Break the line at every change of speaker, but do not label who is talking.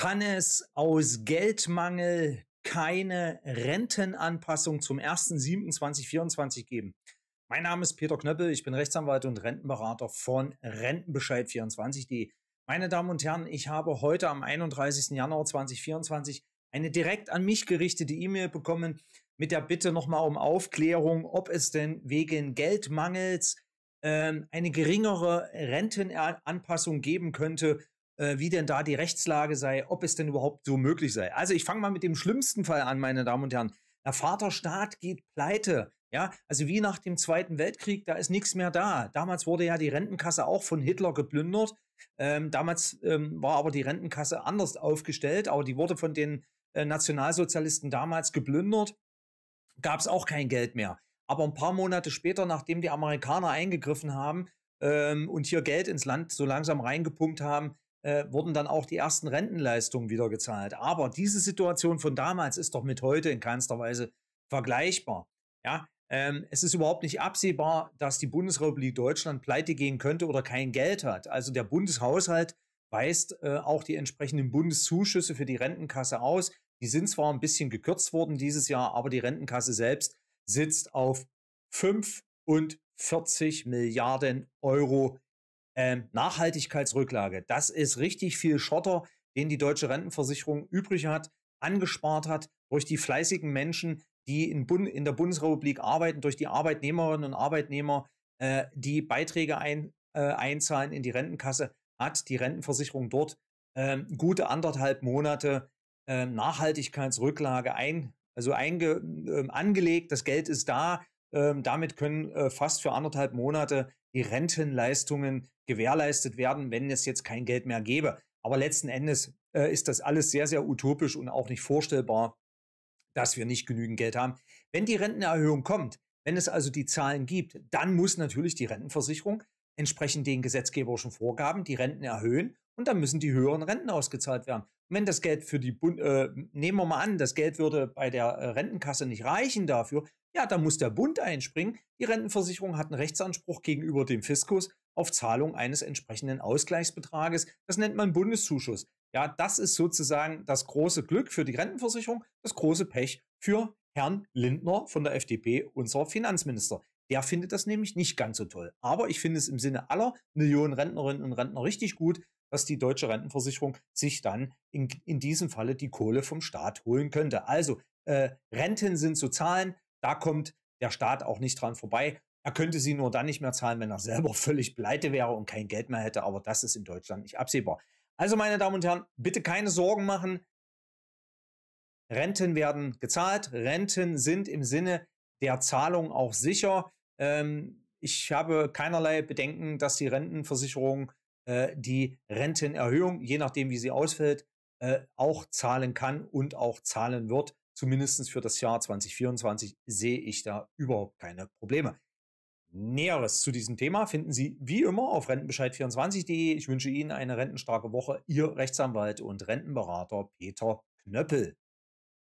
kann es aus Geldmangel keine Rentenanpassung zum 1.7.2024 geben. Mein Name ist Peter Knöppel, ich bin Rechtsanwalt und Rentenberater von Rentenbescheid24.de. Meine Damen und Herren, ich habe heute am 31. Januar 2024 eine direkt an mich gerichtete E-Mail bekommen mit der Bitte nochmal um Aufklärung, ob es denn wegen Geldmangels ähm, eine geringere Rentenanpassung geben könnte äh, wie denn da die Rechtslage sei, ob es denn überhaupt so möglich sei. Also ich fange mal mit dem schlimmsten Fall an, meine Damen und Herren. Der Vaterstaat geht pleite. Ja, also wie nach dem Zweiten Weltkrieg, da ist nichts mehr da. Damals wurde ja die Rentenkasse auch von Hitler geplündert. Ähm, damals ähm, war aber die Rentenkasse anders aufgestellt, aber die wurde von den äh, Nationalsozialisten damals geplündert. Gab es auch kein Geld mehr. Aber ein paar Monate später, nachdem die Amerikaner eingegriffen haben ähm, und hier Geld ins Land so langsam reingepumpt haben, äh, wurden dann auch die ersten Rentenleistungen wieder gezahlt. Aber diese Situation von damals ist doch mit heute in keinster Weise vergleichbar. Ja, ähm, es ist überhaupt nicht absehbar, dass die Bundesrepublik Deutschland pleite gehen könnte oder kein Geld hat. Also der Bundeshaushalt weist äh, auch die entsprechenden Bundeszuschüsse für die Rentenkasse aus. Die sind zwar ein bisschen gekürzt worden dieses Jahr, aber die Rentenkasse selbst sitzt auf 45 Milliarden Euro ähm, Nachhaltigkeitsrücklage, das ist richtig viel Schotter, den die deutsche Rentenversicherung übrig hat, angespart hat durch die fleißigen Menschen, die in, Bund in der Bundesrepublik arbeiten, durch die Arbeitnehmerinnen und Arbeitnehmer, äh, die Beiträge ein, äh, einzahlen in die Rentenkasse, hat die Rentenversicherung dort ähm, gute anderthalb Monate äh, Nachhaltigkeitsrücklage ein, also einge, äh, angelegt. Das Geld ist da. Ähm, damit können äh, fast für anderthalb Monate die Rentenleistungen gewährleistet werden, wenn es jetzt kein Geld mehr gäbe. Aber letzten Endes äh, ist das alles sehr, sehr utopisch und auch nicht vorstellbar, dass wir nicht genügend Geld haben. Wenn die Rentenerhöhung kommt, wenn es also die Zahlen gibt, dann muss natürlich die Rentenversicherung entsprechend den gesetzgeberischen Vorgaben die Renten erhöhen und dann müssen die höheren Renten ausgezahlt werden wenn das Geld für die Bund, äh, nehmen wir mal an, das Geld würde bei der äh, Rentenkasse nicht reichen dafür, ja, dann muss der Bund einspringen. Die Rentenversicherung hat einen Rechtsanspruch gegenüber dem Fiskus auf Zahlung eines entsprechenden Ausgleichsbetrages. Das nennt man Bundeszuschuss. Ja, das ist sozusagen das große Glück für die Rentenversicherung, das große Pech für Herrn Lindner von der FDP, unser Finanzminister. Der findet das nämlich nicht ganz so toll. Aber ich finde es im Sinne aller Millionen Rentnerinnen und Rentner richtig gut, dass die deutsche Rentenversicherung sich dann in, in diesem Falle die Kohle vom Staat holen könnte. Also äh, Renten sind zu zahlen, da kommt der Staat auch nicht dran vorbei. Er könnte sie nur dann nicht mehr zahlen, wenn er selber völlig pleite wäre und kein Geld mehr hätte, aber das ist in Deutschland nicht absehbar. Also meine Damen und Herren, bitte keine Sorgen machen. Renten werden gezahlt, Renten sind im Sinne der Zahlung auch sicher. Ähm, ich habe keinerlei Bedenken, dass die Rentenversicherung äh, die Rentenerhöhung, je nachdem wie sie ausfällt, äh, auch zahlen kann und auch zahlen wird. Zumindest für das Jahr 2024 sehe ich da überhaupt keine Probleme. Näheres zu diesem Thema finden Sie wie immer auf rentenbescheid24.de. Ich wünsche Ihnen eine rentenstarke Woche. Ihr Rechtsanwalt und Rentenberater Peter Knöppel.